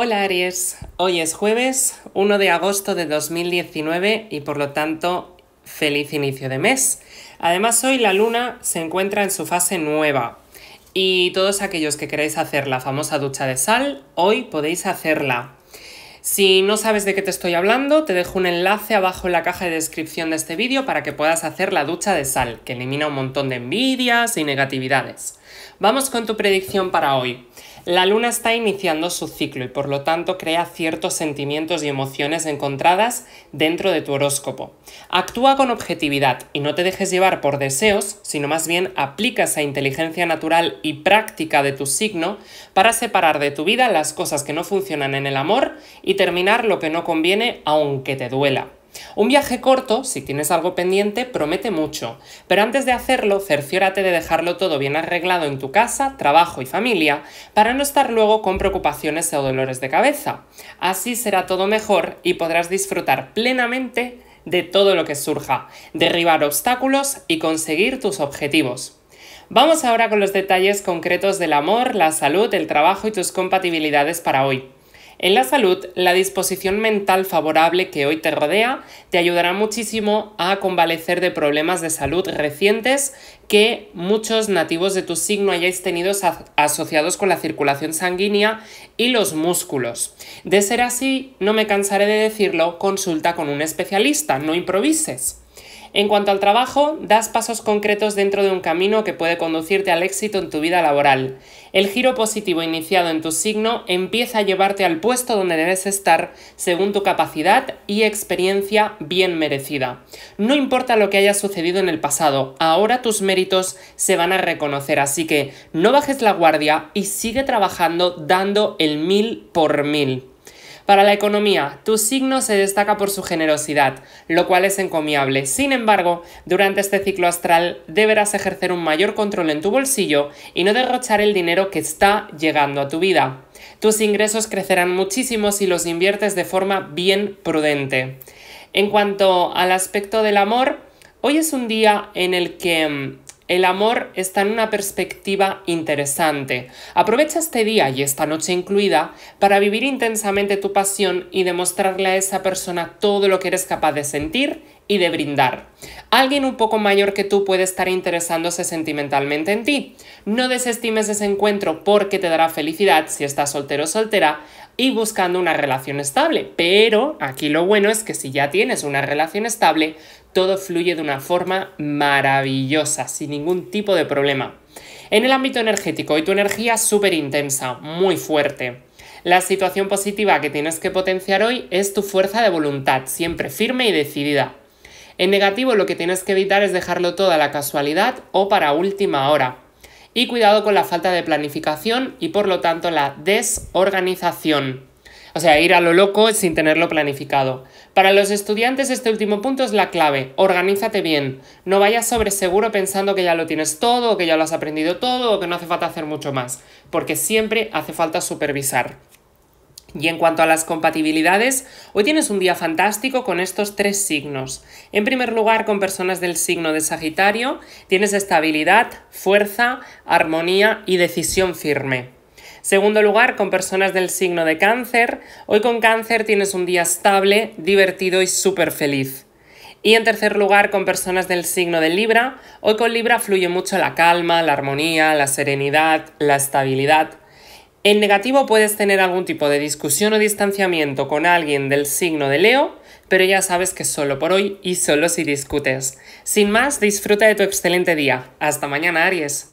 Hola Aries, hoy es jueves 1 de agosto de 2019 y por lo tanto feliz inicio de mes. Además hoy la luna se encuentra en su fase nueva y todos aquellos que queráis hacer la famosa ducha de sal, hoy podéis hacerla. Si no sabes de qué te estoy hablando, te dejo un enlace abajo en la caja de descripción de este vídeo para que puedas hacer la ducha de sal, que elimina un montón de envidias y negatividades. Vamos con tu predicción para hoy. La luna está iniciando su ciclo y por lo tanto crea ciertos sentimientos y emociones encontradas dentro de tu horóscopo. Actúa con objetividad y no te dejes llevar por deseos, sino más bien aplica esa inteligencia natural y práctica de tu signo para separar de tu vida las cosas que no funcionan en el amor y terminar lo que no conviene aunque te duela. Un viaje corto, si tienes algo pendiente, promete mucho, pero antes de hacerlo, cerciórate de dejarlo todo bien arreglado en tu casa, trabajo y familia, para no estar luego con preocupaciones o dolores de cabeza. Así será todo mejor y podrás disfrutar plenamente de todo lo que surja, derribar obstáculos y conseguir tus objetivos. Vamos ahora con los detalles concretos del amor, la salud, el trabajo y tus compatibilidades para hoy. En la salud, la disposición mental favorable que hoy te rodea te ayudará muchísimo a convalecer de problemas de salud recientes que muchos nativos de tu signo hayáis tenido asociados con la circulación sanguínea y los músculos. De ser así, no me cansaré de decirlo, consulta con un especialista, no improvises. En cuanto al trabajo, das pasos concretos dentro de un camino que puede conducirte al éxito en tu vida laboral. El giro positivo iniciado en tu signo empieza a llevarte al puesto donde debes estar según tu capacidad y experiencia bien merecida. No importa lo que haya sucedido en el pasado, ahora tus méritos se van a reconocer, así que no bajes la guardia y sigue trabajando dando el mil por mil. Para la economía, tu signo se destaca por su generosidad, lo cual es encomiable. Sin embargo, durante este ciclo astral deberás ejercer un mayor control en tu bolsillo y no derrochar el dinero que está llegando a tu vida. Tus ingresos crecerán muchísimo si los inviertes de forma bien prudente. En cuanto al aspecto del amor, hoy es un día en el que mm, el amor está en una perspectiva interesante. Aprovecha este día y esta noche incluida para vivir intensamente tu pasión y demostrarle a esa persona todo lo que eres capaz de sentir y de brindar. Alguien un poco mayor que tú puede estar interesándose sentimentalmente en ti. No desestimes ese encuentro porque te dará felicidad si estás soltero o soltera y buscando una relación estable. Pero aquí lo bueno es que si ya tienes una relación estable, todo fluye de una forma maravillosa, sin ningún tipo de problema. En el ámbito energético, hoy tu energía es súper intensa, muy fuerte. La situación positiva que tienes que potenciar hoy es tu fuerza de voluntad, siempre firme y decidida. En negativo lo que tienes que evitar es dejarlo todo a la casualidad o para última hora. Y cuidado con la falta de planificación y por lo tanto la desorganización. O sea, ir a lo loco sin tenerlo planificado. Para los estudiantes este último punto es la clave. Organízate bien. No vayas sobre seguro pensando que ya lo tienes todo, que ya lo has aprendido todo, o que no hace falta hacer mucho más. Porque siempre hace falta supervisar. Y en cuanto a las compatibilidades, hoy tienes un día fantástico con estos tres signos. En primer lugar, con personas del signo de Sagitario, tienes estabilidad, fuerza, armonía y decisión firme. Segundo lugar, con personas del signo de cáncer, hoy con cáncer tienes un día estable, divertido y súper feliz. Y en tercer lugar, con personas del signo de Libra, hoy con Libra fluye mucho la calma, la armonía, la serenidad, la estabilidad. En negativo puedes tener algún tipo de discusión o distanciamiento con alguien del signo de Leo, pero ya sabes que solo por hoy y solo si discutes. Sin más, disfruta de tu excelente día. Hasta mañana, Aries.